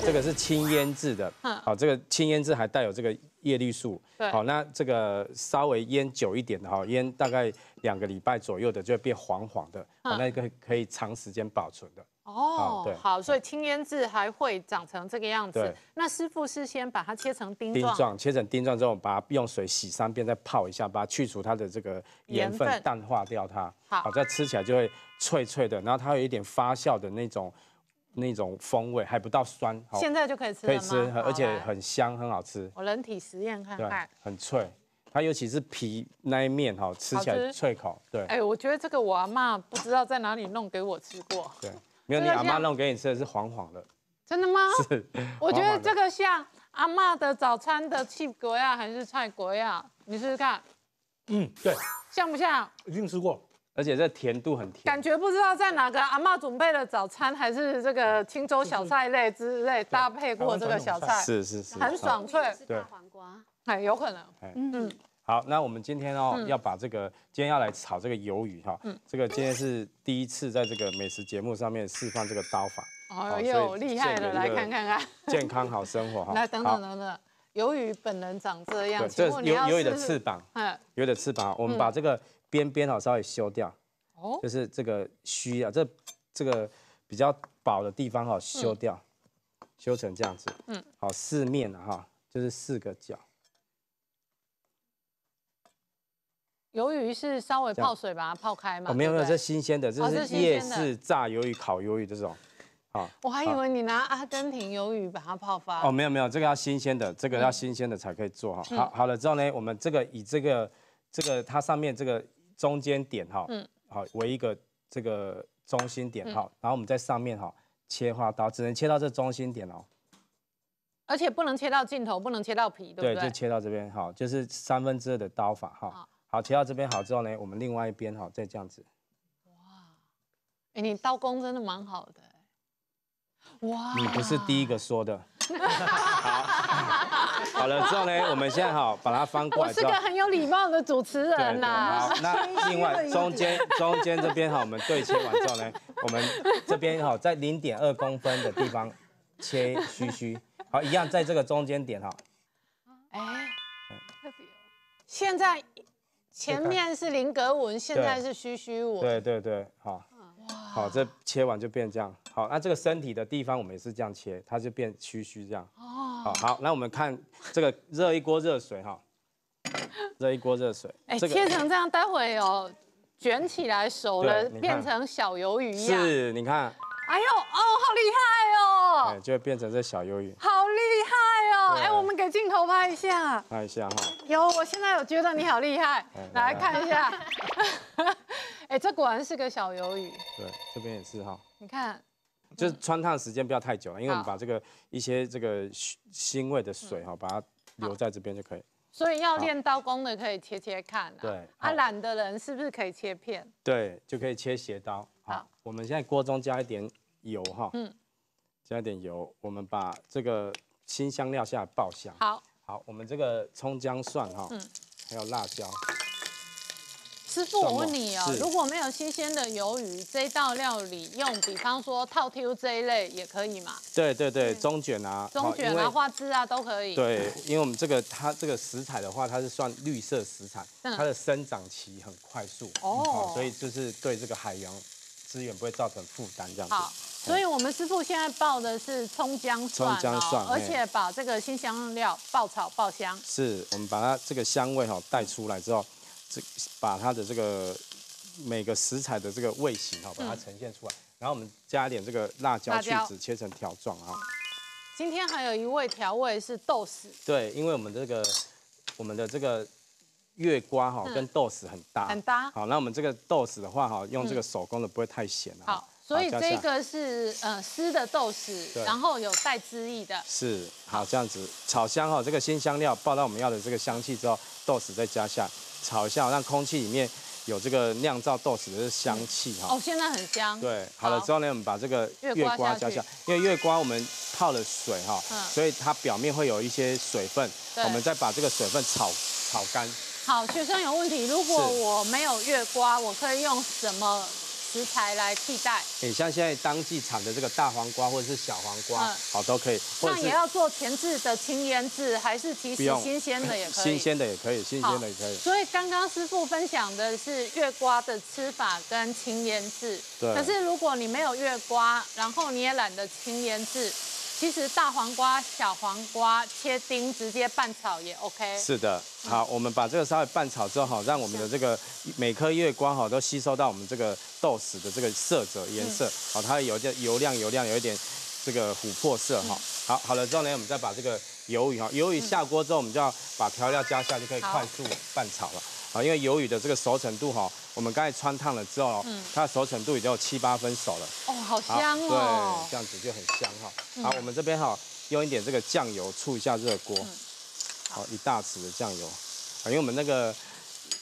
Speaker 7: 这个是青腌制的，好，这个青腌制还带有这个叶绿素，好，那这个稍微腌久一点的哈，腌大概两个礼拜左右的就会变黄黄的，那个可以长时间保存的。
Speaker 1: 哦，好，所以青腌制还会长成这个样子。那师傅是先把它切成丁丁状，
Speaker 7: 切成丁状之后，把它用水洗三遍，再泡一下，把它去除它的这个盐分，淡化掉它，好，再吃起来就会脆脆的，然后它有一点发酵的那种。那种风味还不到酸，现在就可以吃，可以吃，而且很香，很好吃。我
Speaker 1: 人体实验看看，
Speaker 7: 很脆，它尤其是皮那一面哈，吃起来脆口。对，哎，我
Speaker 1: 觉得这个我阿妈不知道在哪里弄给我吃过。
Speaker 7: 对，没有，你阿妈弄给你吃的是黄黄的。真的吗？是。我觉得这
Speaker 1: 个像阿妈的早餐的气锅呀，还是菜锅呀？你试试看。嗯，对，像不像？
Speaker 7: 一定吃过。而且这甜度很甜，
Speaker 1: 感觉不知道在哪个阿妈准备的早餐，还是这个青州小菜类之类搭配过这个小菜，是是是，很爽脆。是
Speaker 7: 大黄瓜，
Speaker 1: 哎，有可能。哎，嗯，
Speaker 7: 好，那我们今天哦要把这个今天要来炒这个鱿鱼哈，嗯，这个今天是第一次在这个美食节目上面示范这个刀法。
Speaker 1: 哦哟，厉害了，来看看看，健
Speaker 7: 康好生活哈。(laughs) 来，等等等
Speaker 1: 等，鱿鱼本人长这样，这鱿鱿鱼的翅膀，嗯，
Speaker 7: 鱿鱼的翅膀，我们把这个。边边好，稍微修掉，哦，就是这个虚啊，这这个比较薄的地方哈，修掉，修成这样子，嗯，好，四面的哈，就是四个角。
Speaker 1: 鱿鱼是稍微泡水把它泡开嘛？哦，没有没有，这新
Speaker 7: 鲜的，这是夜市炸鱿鱼、烤鱿鱼这种，
Speaker 1: 我还以为你拿阿根廷鱿鱼把它泡发。哦，
Speaker 7: 没有没有，这个要新鲜的，这个要新鲜的才可以做哈。好好了之后呢，我们这个以这个这个它上面这个。中间点哈，嗯，好为一个这个中心点哈，然后我们在上面哈切花刀，只能切到这中心点哦，
Speaker 1: 而且不能切到尽头，不能切到皮，对不对？对，就切
Speaker 7: 到这边哈，就是三分之二的刀法哈。好，切到这边好之后呢，我们另外一边哈再这样子。哇，
Speaker 1: 哎，你刀工真的蛮好的。哇！你不是
Speaker 7: 第一个说的。好，好了之后呢，我们现在好把它翻过来。我是个很
Speaker 1: 有礼貌的主持人呐。好，那另外中间中间
Speaker 7: 这边哈，我们对切完之后呢，我们这边哈在零点二公分的地方切须须。好，一样在这个中间点哈。
Speaker 1: 哎，现在前面是林格文，现在是须须我。对
Speaker 7: 对对，好。好，这切完就变这样。好，那这个身体的地方我们也是这样切，它就变曲曲这样。哦。好，好，那我们看这个热一锅热水哈，热一锅热水。哎，切成
Speaker 1: 这样，待会哦，卷起来熟了变成小鱿鱼是，你看。哎呦，哦，好厉害哦！
Speaker 7: 哎，就会变成这小鱿鱼。
Speaker 1: 好厉害哦！哎，我们给镜头拍一下。拍一下哈。有，我现在有觉得你好厉害。来看一下。(laughs) 哎，这果然是个小鱿鱼。
Speaker 7: 对，这边也是哈。你看，就是穿烫时间不要太久了，因为我们把这个一些这个腥味的水哈，把它留在这边就可以。
Speaker 1: 所以要练刀工的可以切切看。对，啊懒的人是不是可以切片？
Speaker 7: 对，就可以切斜刀。好，我们现在锅中加一点油哈。嗯。加一点油，我们把这个清香料下爆香。好。好，我们这个葱姜蒜哈，嗯，还有辣椒。
Speaker 1: 师傅，我问你哦，如果没有新鲜的鱿鱼，这道料理用，比方说套 Q 这一类也可以嘛？
Speaker 7: 对对对，中卷啊，中卷啊，花
Speaker 1: 枝啊都可以。对，
Speaker 7: 因为我们这个它这个食材的话，它是算绿色食材，它的生长期很快速，哦，所以就是对这个海洋资源不会造成负担这样子。好，
Speaker 1: 所以我们师傅现在爆的是葱姜蒜，葱姜蒜，而且把这个新香料爆炒爆香。
Speaker 7: 是，我们把它这个香味哈带出来之后。把它的这个每个食材的这个味型哈，把它呈现出来。然后我们加一点这个辣椒去籽，切成条状啊。
Speaker 1: 今天还有一味调味是豆豉。
Speaker 7: 对，因为我们这个我们的这个月瓜哈，跟豆豉很搭。很搭。好，那我们这个豆豉的话哈，用这个手工的不会太咸啊。
Speaker 1: 好，所以这个是呃湿的豆豉，然后有带汁液的。
Speaker 7: 是，好这样子炒香哈，这个鲜香料爆到我们要的这个香气之后，豆豉再加下。炒一下，让空气里面有这个酿造豆豉的香气哈。哦，
Speaker 1: 现在很香。
Speaker 7: 对，好了之后呢，我们把这个月瓜浇下，因为月瓜我们泡了水哈，所以它表面会有一些水分，我们再把这个水分炒炒干。
Speaker 1: 好，学生有问题，如果我没有月瓜，我可以用什么？食材来替代，
Speaker 7: 你像现在当季产的这个大黄瓜或者是小黄瓜，好都可以。那也要
Speaker 1: 做前置的清腌制，还是提实新鲜的也可以？新
Speaker 7: 鲜的也可以，新鲜的也可以。所
Speaker 1: 以刚刚师傅分享的是月瓜的吃法跟清腌制。对。可是如果你没有月瓜，然后你也懒得清腌制。其实大黄瓜、小黄瓜切丁直接拌炒也 OK。是
Speaker 7: 的，好，我们把这个稍微拌炒之后，好让我们的这个每颗月光哈都吸收到我们这个豆豉的这个色泽颜色，好，它有点油亮油亮，有一点这个琥珀色哈。好，好了之后呢，我们再把这个鱿鱼哈，鱿鱼下锅之后，我们就要把调料加下，就可以快速拌炒了。啊，因为鱿鱼的这个熟程度哈，我们刚才穿烫了之后，嗯，它的熟程度已经有七八分熟了。
Speaker 1: 哦，好香哦。对，
Speaker 7: 这样子就很香哈。好，我们这边哈，用一点这个酱油促一下热锅。好，一大匙的酱油。啊，因为我们那个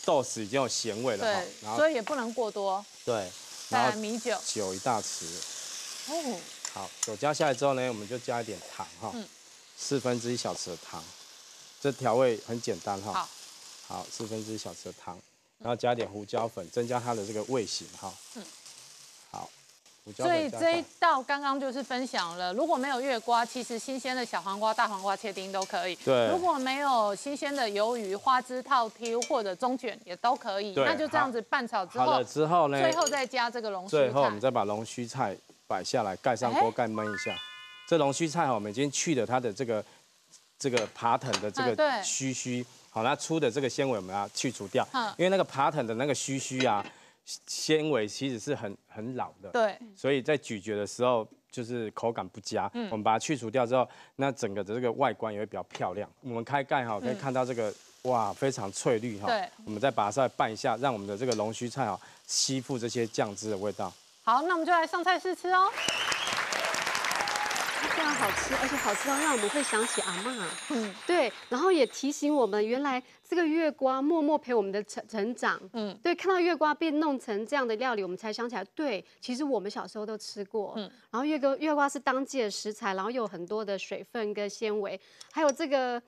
Speaker 7: 豆豉已经有咸味了哈。然后，所以
Speaker 1: 也不能过多。
Speaker 7: 对。然来米酒。酒一大匙。哦。好，酒加下来之后呢，我们就加一点糖哈。四分之一小匙的糖。这调味很简单哈。好。好，四分之小匙的糖，然后加点胡椒粉，增加它的这个味型哈。嗯。好，胡椒粉所以这一
Speaker 1: 道刚刚就是分享了，如果没有月瓜，其实新鲜的小黄瓜、大黄瓜切丁都可以。对。如果没有新鲜的鱿鱼、花枝、套 Q 或者中卷也都可以。那就这样子拌炒之后。好了
Speaker 7: 之后呢？最后
Speaker 1: 再加这个龙须菜。最后我们再
Speaker 7: 把龙须菜摆下来，盖上锅盖焖一下。这龙须菜哈，我们已经去了它的这个这个爬藤的这个须须。好，那粗的这个纤维我们要去除掉，因为那个爬藤的那个须须啊，纤维其实是很很老的，对，所以在咀嚼的时候就是口感不佳。嗯，我们把它去除掉之后，那整个的这个外观也会比较漂亮。我们开盖哈，可以看到这个哇，非常翠绿哈。我们再把它再拌一下，让我们的这个龙须菜啊，吸附这些酱汁的味道。
Speaker 1: 好，那我们就来上菜试吃哦。
Speaker 3: 非常好吃，而且好吃到让我们会想起阿妈。嗯，对，然后也提醒我们，原来这个月瓜默默陪我们的成成长。嗯，对，看到月瓜被弄成这样的料理，我们才想起来，对，其实我们小时候都吃过。嗯，然后月哥月瓜是当季的食材，然后有很多的水分跟纤维，还有这个。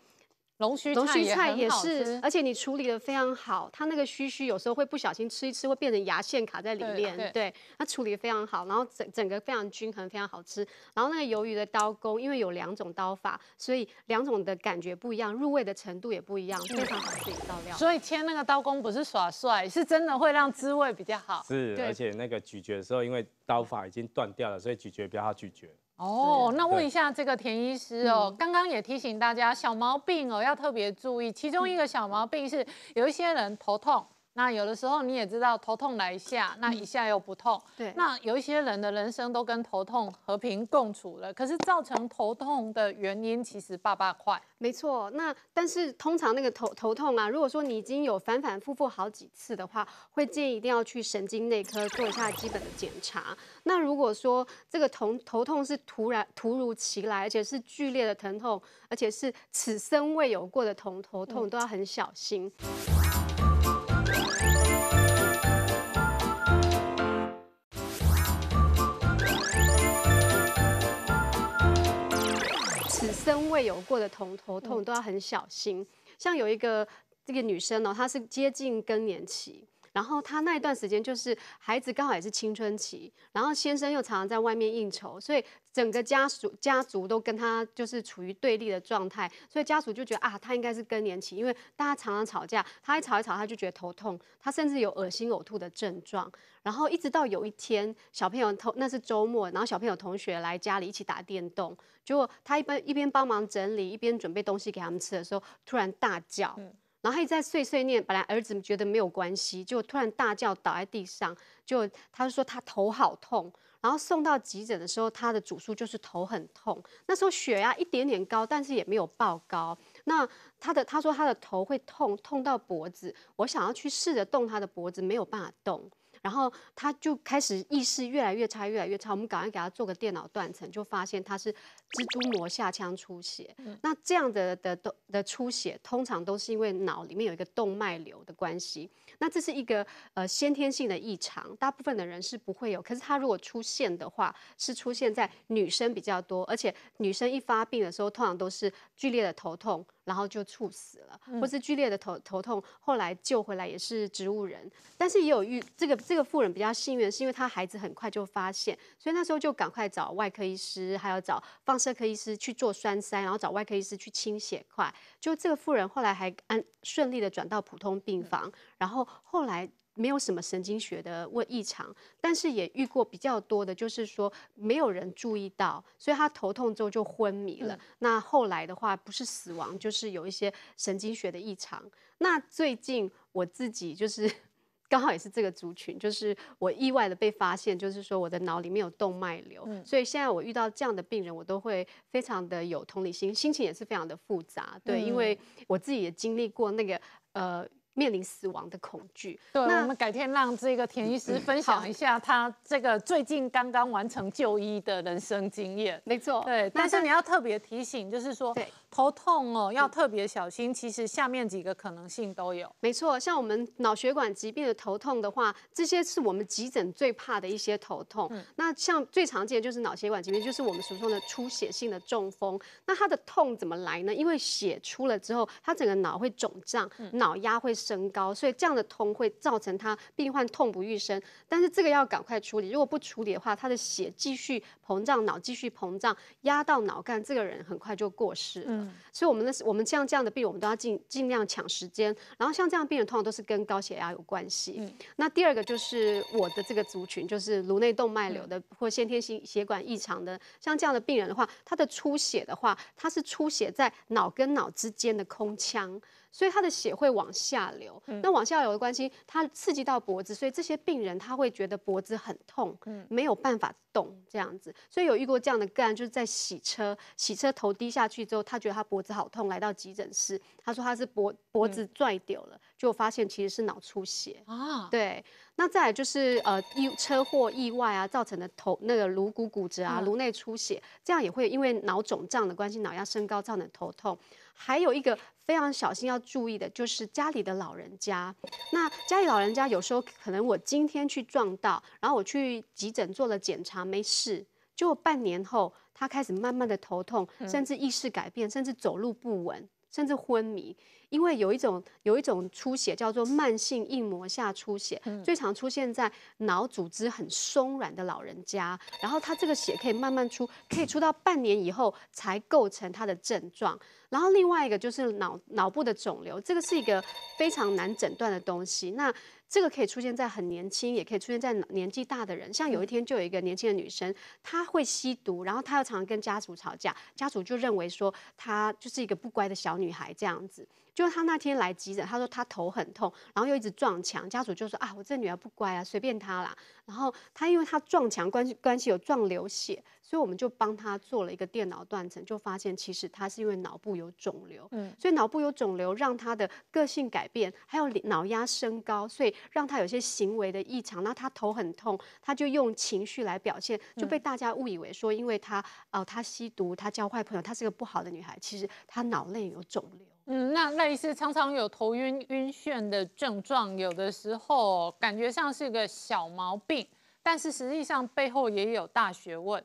Speaker 3: 龙须龙须菜也是，而且你处理的非常好，它那个须须有时候会不小心吃一吃，会变成牙线卡在里面。对，它处理的非常好，然后整整个非常均衡，非常好吃。然后那个鱿鱼的刀工，因为有两种刀法，所以两种的感觉不一样，入味的程度也不一样，非常好。自己倒料，所以切那个刀工不是耍帅，是真的会让
Speaker 1: 滋味比较好。是，而且
Speaker 7: 那个咀嚼的时候，因为刀法已经断掉了，所以咀嚼比较好咀嚼。
Speaker 1: 哦，那问一下这个田医师哦，刚刚也提醒大家小毛病哦要特别注意，其中一个小毛病是有一些人头痛。那有的时候你也知道头痛来一下，那一下又不痛。对。那有一些人的人生都跟头痛和平
Speaker 3: 共处了，可是造成头痛的原因其实爸爸快。没错。那但是通常那个头头痛啊，如果说你已经有反反复复好几次的话，会建议一定要去神经内科做一下基本的检查。那如果说这个头头痛是突然突如其来，而且是剧烈的疼痛，而且是此生未有过的头头痛，都要很小心。生未有过的同头痛都要很小心。像有一个这个女生哦，她是接近更年期，然后她那一段时间就是孩子刚好也是青春期，然后先生又常常在外面应酬，所以。整个家属家族都跟他就是处于对立的状态，所以家属就觉得啊，他应该是更年期，因为大家常常吵架，他一吵一吵，他就觉得头痛，他甚至有恶心呕吐的症状。然后一直到有一天，小朋友同那是周末，然后小朋友同学来家里一起打电动，结果他一边一边帮忙整理，一边准备东西给他们吃的时候，突然大叫，然后一直在碎碎念。本来儿子觉得没有关系，结果突然大叫，倒在地上，就果他说他头好痛。然后送到急诊的时候，他的主诉就是头很痛。那时候血压一点点高，但是也没有爆高。那他的他说他的头会痛，痛到脖子。我想要去试着动他的脖子，没有办法动。然后他就开始意识越来越差，越来越差。我们赶快给他做个电脑断层，就发现他是蜘蛛膜下腔出血。那这样的的都的出血，通常都是因为脑里面有一个动脉瘤的关系。那这是一个呃先天性的异常，大部分的人是不会有。可是他如果出现的话，是出现在女生比较多，而且女生一发病的时候，通常都是剧烈的头痛。然后就猝死了，或是剧烈的头头痛，后来救回来也是植物人。但是也有遇这个这个妇人比较幸运，是因为她孩子很快就发现，所以那时候就赶快找外科医师，还有找放射科医师去做栓塞，然后找外科医师去清血块。就这个妇人后来还按顺利的转到普通病房，然后后来。没有什么神经学的问异常，但是也遇过比较多的，就是说没有人注意到，所以他头痛之后就昏迷了。那后来的话，不是死亡就是有一些神经学的异常。那最近我自己就是 (laughs) 刚好也是这个族群，就是我意外的被发现，就是说我的脑里面有动脉瘤。所以现在我遇到这样的病人，我都会非常的有同理心，心情也是非常的复杂。对，因为我自己也经历过那个呃。面临死亡的恐惧，对，我们改天让
Speaker 1: 这个田医师分享一下他这个最近刚刚完成就医的人生经验。没错，对，但是你要特别提醒，就是说，对。头痛哦，要特别小心。
Speaker 3: 其实下面几个可能性都有。没错，像我们脑血管疾病的头痛的话，这些是我们急诊最怕的一些头痛。那像最常见就是脑血管疾病，就是我们俗称的出血性的中风。那它的痛怎么来呢？因为血出了之后，它整个脑会肿胀，脑压会升高，所以这样的痛会造成他病患痛不欲生。但是这个要赶快处理，如果不处理的话，他的血继续膨胀，脑继续膨胀，压到脑干，这个人很快就过世。所以我们的我们像这样的病人，我们都要尽尽量抢时间。然后像这样病人，通常都是跟高血压有关系。那第二个就是我的这个族群，就是颅内动脉瘤的或先天性血管异常的，像这样的病人的话，他的出血的话，他是出血在脑跟脑之间的空腔。所以他的血会往下流，那往下流的关系，它刺激到脖子，所以这些病人他会觉得脖子很痛，没有办法动这样子。所以有遇过这样的个案，就是在洗车，洗车头低下去之后，他觉得他脖子好痛，来到急诊室，他说他是脖脖子拽掉了，就发现其实是脑出血啊。对，那再来就是呃意车祸意外啊造成的头那个颅骨骨折啊，颅内出血，这样也会因为脑肿胀的关系，脑压升高造成头痛。还有一个非常小心要注意的，就是家里的老人家。那家里老人家有时候可能我今天去撞到，然后我去急诊做了检查，没事，就半年后他开始慢慢的头痛，甚至意识改变，甚至走路不稳。甚至昏迷，因为有一种有一种出血叫做慢性硬膜下出血，最常出现在脑组织很松软的老人家，然后他这个血可以慢慢出，可以出到半年以后才构成他的症状。然后另外一个就是脑脑部的肿瘤，这个是一个非常难诊断的东西。那这个可以出现在很年轻，也可以出现在年纪大的人。像有一天就有一个年轻的女生，她会吸毒，然后她又常常跟家属吵架，家属就认为说她就是一个不乖的小女孩这样子。就她那天来急诊，她说她头很痛，然后又一直撞墙，家属就说啊，我这女儿不乖啊，随便她啦。然后她因为她撞墙关系关系有撞流血。所以我们就帮他做了一个电脑断层，就发现其实他是因为脑部有肿瘤。嗯，所以脑部有肿瘤让他的个性改变，还有脑压升高，所以让他有些行为的异常。那他头很痛，他就用情绪来表现，就被大家误以为说因为他哦他吸毒，他交坏朋友，他是个不好的女孩。其实他脑内有肿瘤。
Speaker 1: 嗯，那赖医师常常有头晕晕眩的症状，有的时候感觉上是个小毛病，但是实际上背后也有大学问。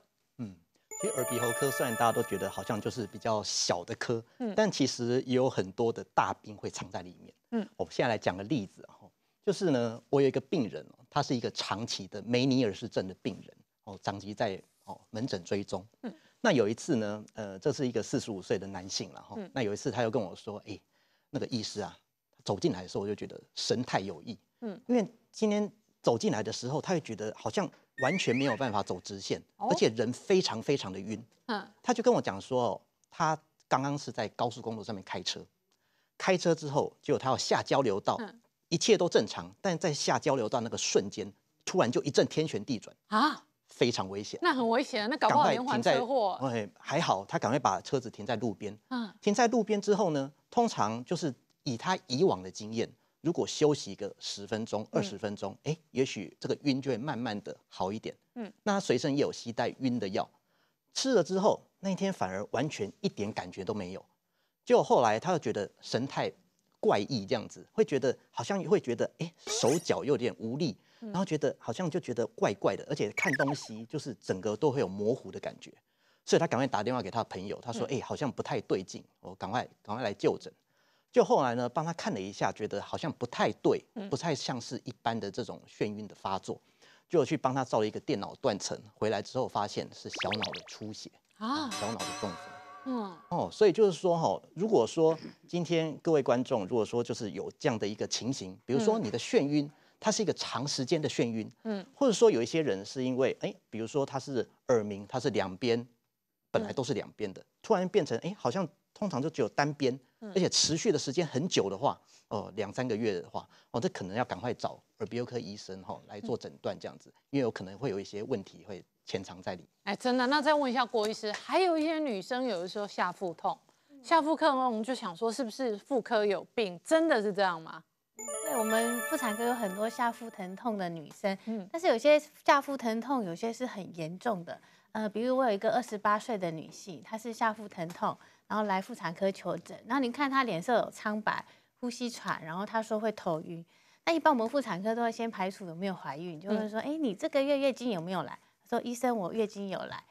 Speaker 6: 其实耳鼻喉科虽然大家都觉得好像就是比较小的科，嗯，但其实也有很多的大病会藏在里面，嗯，我们现在来讲个例子啊，就是呢，我有一个病人哦，他是一个长期的梅尼尔氏症的病人哦，长期在哦门诊追踪，嗯，那有一次呢，呃，这是一个四十五岁的男性，然后，那有一次他又跟我说，哎，那个医师啊，走进来的时候我就觉得神态有异，嗯，因为今天走进来的时候，他也觉得好像。完全没有办法走直线，而且人非常非常的晕。嗯，他就跟我讲说，他刚刚是在高速公路上面开车，开车之后，结果他要下交流道，一切都正常，但在下交流道那个瞬间，突然就一阵天旋地转啊，非常危险。那
Speaker 1: 很危险，那赶快停连车
Speaker 6: 祸。哎，还好他赶快把车子停在路边。嗯，停在路边之后呢，通常就是以他以往的经验。如果休息个十分钟、二十分钟，哎，也许这个晕就会慢慢的好一点。嗯，那随身也有携带晕的药，吃了之后，那一天反而完全一点感觉都没有。就后来他又觉得神态怪异这样子，会觉得好像会觉得哎，手脚有点无力，然后觉得好像就觉得怪怪的，而且看东西就是整个都会有模糊的感觉，所以他赶快打电话给他朋友，他说：“哎，好像不太对劲，我赶快赶快来就诊。”就后来呢，帮他看了一下，觉得好像不太对，不太像是一般的这种眩晕的发作，就去帮他照了一个电脑断层，回来之后发现是小脑的出血
Speaker 1: 啊，
Speaker 5: 小
Speaker 6: 脑的中风。嗯哦，所以就是说哈，如果说今天各位观众如果说就是有这样的一个情形，比如说你的眩晕，它是一个长时间的眩晕，嗯，或者说有一些人是因为哎，比如说他是耳鸣，他是两边，本来都是两边的，突然变成哎，好像通常就只有单边。而且持续的时间很久的话，呃，两三个月的话，哦，这可能要赶快找耳鼻喉科医生哈来做诊断，这样子，因为有可能会有一些问题会潜藏在里面。
Speaker 1: 哎，真的，那再问一下郭医师，还有一些女生有的时候下腹痛，下腹痛，我们就想说是不是妇科有病？真的是这样吗？对，我们妇产科有很多下腹疼痛的
Speaker 5: 女生，嗯，但是有些下腹疼痛，有些是很严重的，呃，比如我有一个二十八岁的女性，她是下腹疼痛。然后来妇产科求诊，然后你看她脸色苍白，呼吸喘，然后她说会头晕。那一般我们妇产科都会先排除有没有怀孕，就会说：哎，你这个月月经有没有来？她说：医生，我月经有来。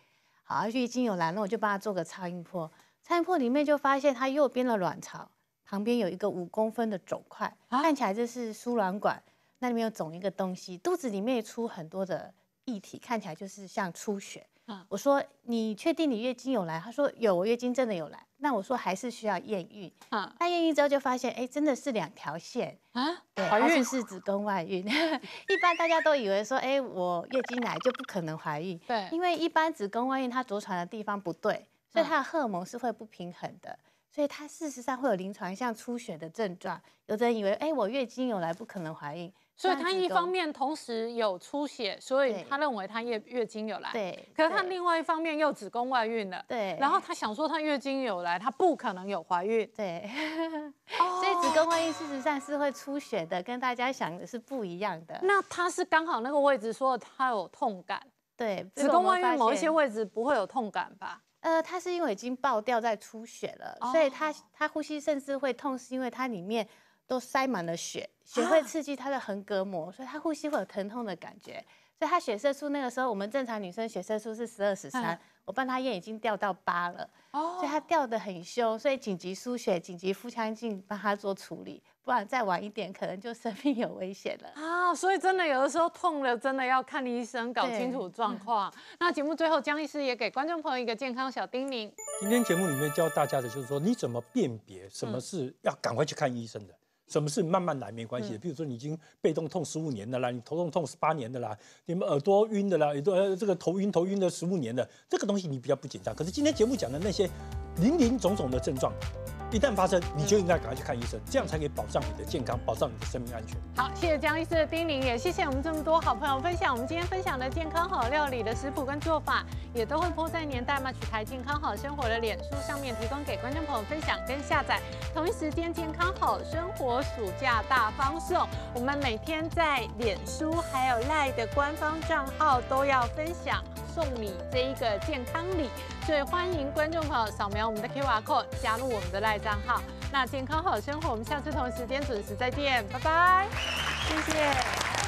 Speaker 5: 好，月经有来，那我就帮她做个超音波。超音波里面就发现她右边的卵巢旁边有一个五公分的肿块，看起来就是输卵管，那里面有肿一个东西，肚子里面出很多的液体，看起来就是像出血。我说你确定你月经有来？他说有，我月经真的有来。那我说还是需要验孕。啊，那验孕之后就发现，哎，真的是两条线啊，怀孕是子宫外孕。(laughs) 一般大家都以为说，哎，我月经来就不可能怀孕。对，因为一般子宫外孕它着床的地方不对，所以它的荷尔蒙是会不平衡的，所以它事实上会有临床像出血的症状。有的人以为，哎，我月经有来不可能怀孕。所以她一方
Speaker 1: 面同时有出血，所以他认为他月月经有来。对，可是他另外一方面又子宫外孕了。对，然后他想说他月经有来，他不可能有怀孕。对，(laughs)
Speaker 5: 所以子宫外孕事实上是会出血的，跟大家想的是不一样的。那
Speaker 1: 他是刚好那个位置说他有痛感。
Speaker 5: 对，子宫外孕某一些位
Speaker 1: 置不会有痛感吧？
Speaker 5: 呃，他是因为已经爆掉在出血了，所以他他呼吸甚至会痛，是因为它里面。都塞满了血，血会刺激他的横膈膜，所以他呼吸会有疼痛的感觉。所以他血色素那个时候，我们正常女生血色素是十二十三，我帮她验已经掉到八了。哦，所以他掉的很凶，所以紧急输血，紧急腹腔镜帮他做处理，不然再晚一点可能就生命有危险了
Speaker 1: 啊。所以真的有的时候痛了，真的要看医生，搞清楚状 (laughs) 况。那节目最后，江医师也给观众朋友一个健康小叮咛。
Speaker 2: 今天节目里面教大家的就是说，你怎么辨别什么是要赶快去看医生的。什么事慢慢来没关系。的，比如说你已经被动痛十五年的啦，你头痛痛八年的啦，你们耳朵晕的啦，也都这个头晕头晕的十五年的，这个东西你比较不紧张。可是今天节目讲的那些零零总总的症状，一旦发生，你就应该赶快去看医生，这样才可以保障你的健康，保障你的生命安全。
Speaker 1: 好，谢谢江医师的叮咛，也谢谢我们这么多好朋友分享。我们今天分享的健康好料理的食谱跟做法，也都会铺在年代嘛取材健康好生活的脸书上面提供给观众朋友分享跟下载。同一时间健康好生活。我暑假大方送，我们每天在脸书还有赖的官方账号都要分享送礼这一个健康礼，所以欢迎观众朋友扫描我们的 K 瓦克加入我们的赖账号。那健康好生活，我们下次同一时间准时再见，拜拜，谢谢。